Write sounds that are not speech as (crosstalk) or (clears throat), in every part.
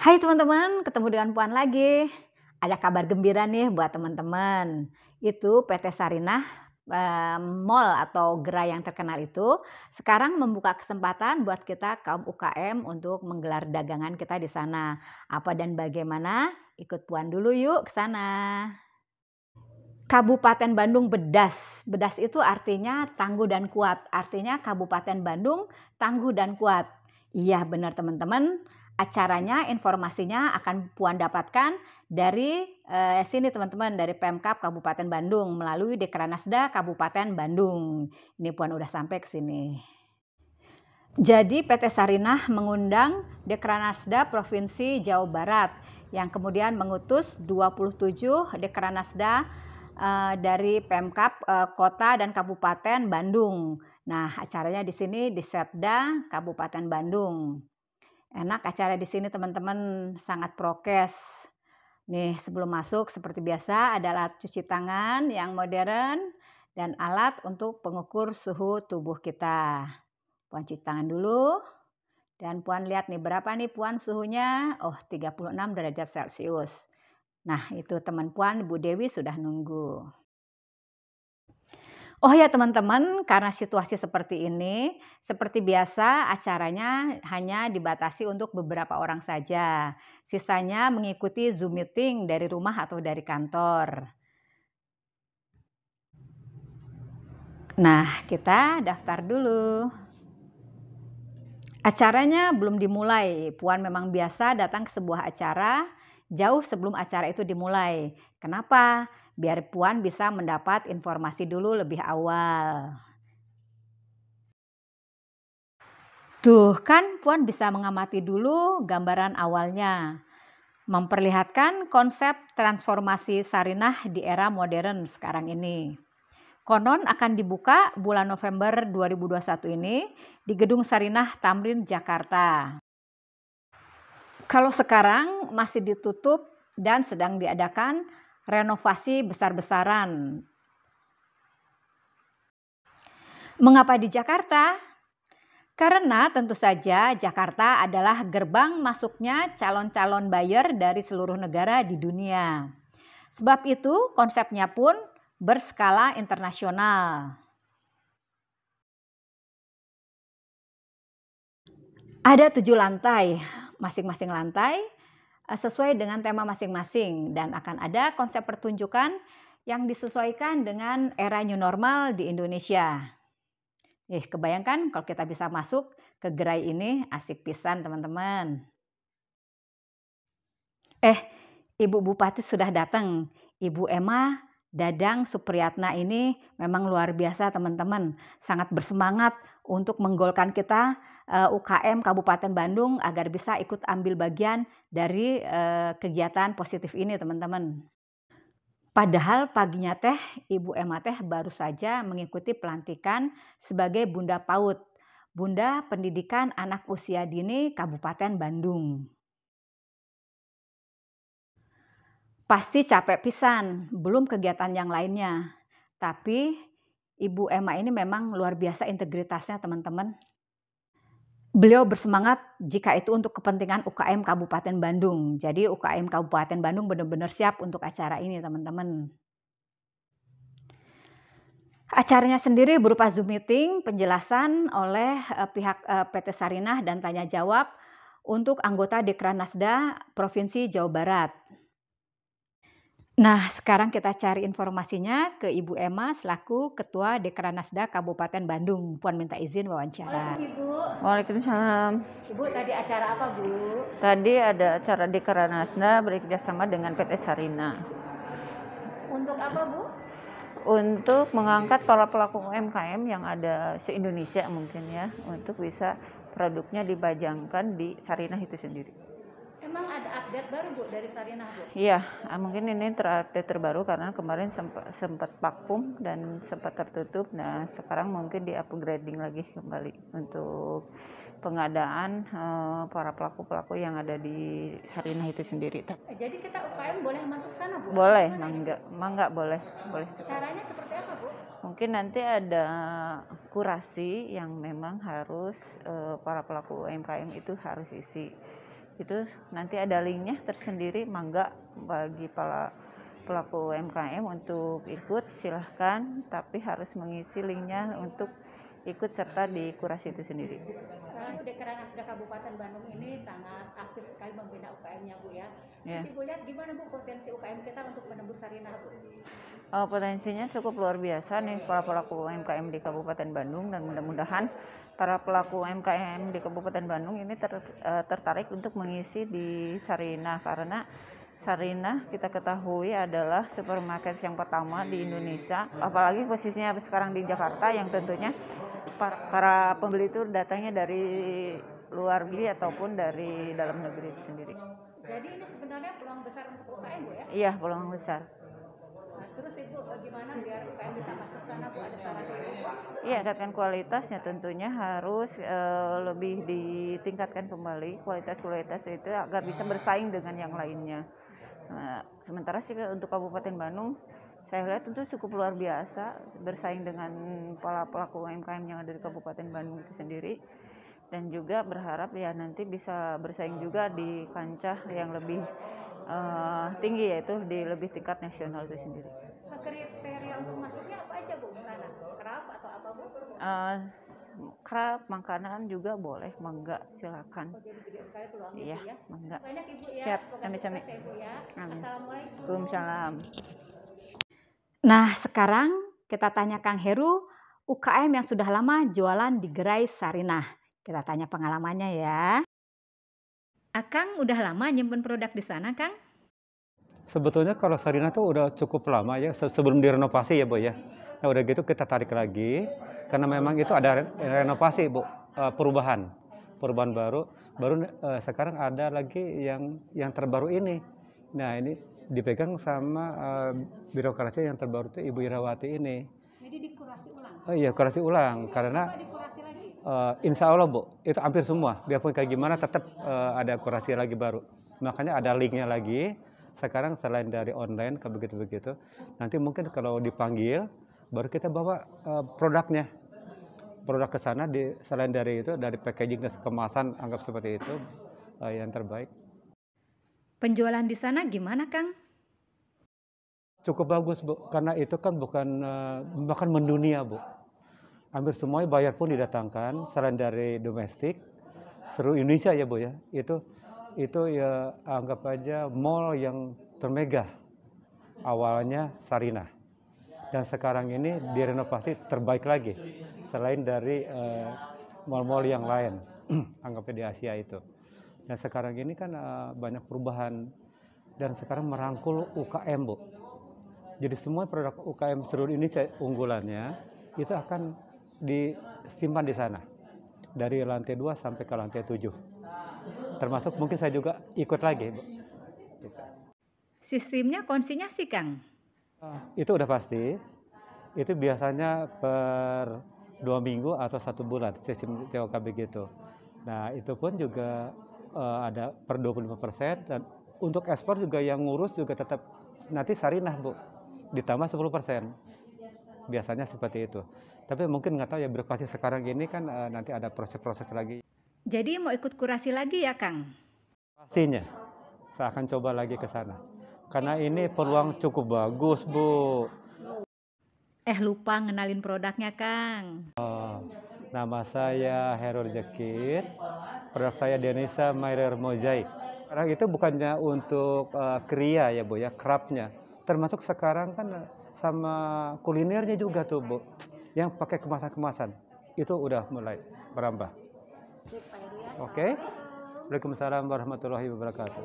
Hai teman-teman, ketemu dengan Puan lagi. Ada kabar gembira nih buat teman-teman. Itu PT Sarinah Mall atau gerai yang terkenal itu sekarang membuka kesempatan buat kita kaum UKM untuk menggelar dagangan kita di sana. Apa dan bagaimana? Ikut Puan dulu yuk ke sana. Kabupaten Bandung bedas. Bedas itu artinya tangguh dan kuat. Artinya Kabupaten Bandung tangguh dan kuat. Iya benar teman-teman acaranya, informasinya akan Puan dapatkan dari eh, sini teman-teman, dari Pemkap Kabupaten Bandung melalui Dekranasda Kabupaten Bandung. Ini Puan udah sampai ke sini. Jadi PT Sarinah mengundang Dekranasda Provinsi Jawa Barat yang kemudian mengutus 27 Dekranasda eh, dari Pemkap eh, Kota dan Kabupaten Bandung. Nah, acaranya di sini di Setda Kabupaten Bandung. Enak acara di sini teman-teman, sangat prokes. Nih, sebelum masuk seperti biasa ada alat cuci tangan yang modern dan alat untuk pengukur suhu tubuh kita. Puan cuci tangan dulu. Dan Puan lihat nih berapa nih Puan suhunya? Oh, 36 derajat Celcius. Nah, itu teman Puan Bu Dewi sudah nunggu. Oh ya teman-teman, karena situasi seperti ini, seperti biasa acaranya hanya dibatasi untuk beberapa orang saja. Sisanya mengikuti Zoom meeting dari rumah atau dari kantor. Nah, kita daftar dulu. Acaranya belum dimulai. Puan memang biasa datang ke sebuah acara jauh sebelum acara itu dimulai. Kenapa? Biar Puan bisa mendapat informasi dulu lebih awal. Tuh kan Puan bisa mengamati dulu gambaran awalnya. Memperlihatkan konsep transformasi Sarinah di era modern sekarang ini. Konon akan dibuka bulan November 2021 ini di Gedung Sarinah Tamrin, Jakarta. Kalau sekarang masih ditutup dan sedang diadakan renovasi besar-besaran. Mengapa di Jakarta? Karena tentu saja Jakarta adalah gerbang masuknya calon-calon buyer dari seluruh negara di dunia. Sebab itu konsepnya pun berskala internasional. Ada tujuh lantai, masing-masing lantai Eh, sesuai dengan tema masing-masing dan akan ada konsep pertunjukan yang disesuaikan dengan era new normal di Indonesia. Eh, kebayangkan kalau kita bisa masuk ke gerai ini asik pisan teman-teman. Eh, Ibu Bupati sudah datang. Ibu Emma Dadang Supriyatna ini memang luar biasa teman-teman, sangat bersemangat untuk menggolkan kita eh, UKM Kabupaten Bandung agar bisa ikut ambil bagian dari eh, kegiatan positif ini teman-teman. Padahal paginya teh Ibu Emma teh baru saja mengikuti pelantikan sebagai Bunda PAUD, Bunda Pendidikan Anak Usia Dini Kabupaten Bandung. pasti capek pisan, belum kegiatan yang lainnya. Tapi Ibu Emma ini memang luar biasa integritasnya teman-teman. Beliau bersemangat jika itu untuk kepentingan UKM Kabupaten Bandung. Jadi UKM Kabupaten Bandung benar-benar siap untuk acara ini teman-teman. Acaranya sendiri berupa Zoom meeting, penjelasan oleh eh, pihak eh, PT Sarinah dan tanya jawab untuk anggota Dekranasda Provinsi Jawa Barat. Nah, sekarang kita cari informasinya ke Ibu Emma selaku Ketua Dekranasda Kabupaten Bandung. Puan minta izin wawancara. Ibu. Waalaikumsalam. Ibu, tadi acara apa, Bu? Tadi ada acara Dekranasda sama dengan PT Sarina. Untuk apa, Bu? Untuk mengangkat para pelaku UMKM yang ada se-Indonesia mungkin ya, untuk bisa produknya dibajangkan di Sarina itu sendiri. Memang ada update baru Bu dari Sarina Bu? Iya, ah, mungkin ini terupdate terbaru karena kemarin sempat, sempat vakum dan sempat tertutup. Nah, sekarang mungkin di upgrading lagi kembali untuk pengadaan uh, para pelaku-pelaku yang ada di Sarinah itu sendiri. Eh, jadi kita UKM boleh masuk sana, Bu? Boleh, mangga, mangga boleh, boleh. Caranya seperti apa, Bu? Mungkin nanti ada kurasi yang memang harus uh, para pelaku UMKM itu harus isi itu nanti ada linknya tersendiri mangga bagi para pelaku UMKM untuk ikut silahkan tapi harus mengisi linknya untuk ikut serta di kurasi itu sendiri. Dekranasda Kabupaten Bandung ini sangat aktif sekali membina UKM-nya Bu ya. Yeah. Bu lihat gimana Bu potensi UKM kita untuk menembus Sarina Bu? Oh, potensinya cukup luar biasa nih para pelaku UMKM di Kabupaten Bandung dan mudah-mudahan para pelaku UMKM di Kabupaten Bandung ini ter, uh, tertarik untuk mengisi di Sarinah karena Sarinah kita ketahui adalah supermarket yang pertama di Indonesia, apalagi posisinya sekarang di Jakarta yang tentunya para pembeli itu datangnya dari luar negeri ataupun dari dalam negeri itu sendiri. Jadi ini sebenarnya peluang besar untuk UKM Bu ya? Iya, peluang besar. Terus Ibu bagaimana biar UKM bisa masuk sana Bu ada Iya, tingkatkan kualitasnya tentunya harus e, lebih ditingkatkan kembali kualitas-kualitas itu agar bisa bersaing dengan yang lainnya. Nah, sementara sih untuk Kabupaten Bandung saya lihat tentu cukup luar biasa bersaing dengan pola pelaku UMKM yang ada di Kabupaten Bandung itu sendiri dan juga berharap ya nanti bisa bersaing juga di kancah yang lebih uh, tinggi yaitu di lebih tingkat nasional itu sendiri. Kriteria untuk masuknya apa aja bu? Sana kerap atau apa bu? Uh, kerap makanan juga boleh mangga silakan. Oh, jadi gede sekali peluangnya iya, ya. Mangga. Banyak ibu ya. Siap. Kami kami. Ya, ya. Amin. Assalamualaikum. Salam. Nah sekarang kita tanya Kang Heru UKM yang sudah lama jualan di gerai Sarinah. Kita tanya pengalamannya ya. Akang ah, udah lama nyimpen produk di sana, Kang? Sebetulnya kalau Sarina tuh udah cukup lama ya sebelum direnovasi ya, Bu ya. Nah, udah gitu kita tarik lagi karena memang itu ada renovasi, Bu, eh, perubahan. Perubahan baru, baru eh, sekarang ada lagi yang yang terbaru ini. Nah, ini dipegang sama eh, birokrasi yang terbaru itu Ibu Irawati ini. Jadi dikurasi ulang. Oh iya, kurasi ulang iya, karena uh, insya Allah bu itu hampir semua biarpun kayak gimana tetap uh, eh, ada kurasi lagi baru makanya ada linknya lagi sekarang selain dari online ke begitu begitu nanti mungkin kalau dipanggil baru kita bawa uh, produknya produk ke sana di selain dari itu dari packaging dan kemasan anggap seperti itu uh, yang terbaik penjualan di sana gimana kang cukup bagus bu karena itu kan bukan bahkan mendunia bu hampir semuanya bayar pun didatangkan selain dari domestik seluruh Indonesia ya bu ya itu itu ya anggap aja mall yang termegah awalnya Sarinah dan sekarang ini direnovasi terbaik lagi selain dari uh, eh, mall mal yang lain (clears throat) anggapnya di Asia itu dan sekarang ini kan uh, banyak perubahan dan sekarang merangkul UKM bu jadi semua produk UKM seluruh Indonesia unggulannya itu akan disimpan di sana dari lantai 2 sampai ke lantai 7 termasuk mungkin saya juga ikut lagi gitu. sistemnya konsinya sih Kang ah, itu udah pasti itu biasanya per dua minggu atau satu bulan sistem COKB gitu nah itu pun juga uh, ada per 25 persen dan untuk ekspor juga yang ngurus juga tetap nanti Sarinah Bu ditambah 10 persen biasanya seperti itu. Tapi mungkin nggak tahu ya birokrasi sekarang gini kan e, nanti ada proses-proses lagi. Jadi mau ikut kurasi lagi ya Kang? Pastinya, saya akan coba lagi ke sana. Karena ini peluang cukup bagus Bu. Eh lupa ngenalin produknya Kang. Oh, nama saya Hero Jekir, produk saya Denisa Myrer Mojai. Sekarang itu bukannya untuk uh, kria ya Bu ya, kerapnya, Termasuk sekarang kan sama kulinernya juga tuh Bu yang pakai kemasan-kemasan itu udah mulai merambah oke okay? Waalaikumsalam warahmatullahi wabarakatuh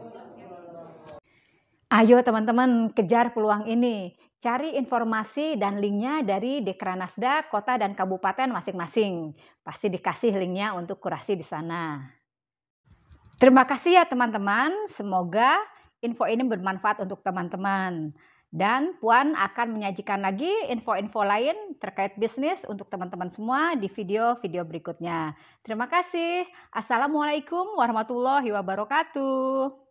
Ayo teman-teman kejar peluang ini Cari informasi dan linknya dari Dekranasda, kota dan kabupaten masing-masing. Pasti dikasih linknya untuk kurasi di sana. Terima kasih ya teman-teman. Semoga info ini bermanfaat untuk teman-teman. Dan Puan akan menyajikan lagi info-info lain terkait bisnis untuk teman-teman semua di video-video berikutnya. Terima kasih. Assalamualaikum warahmatullahi wabarakatuh.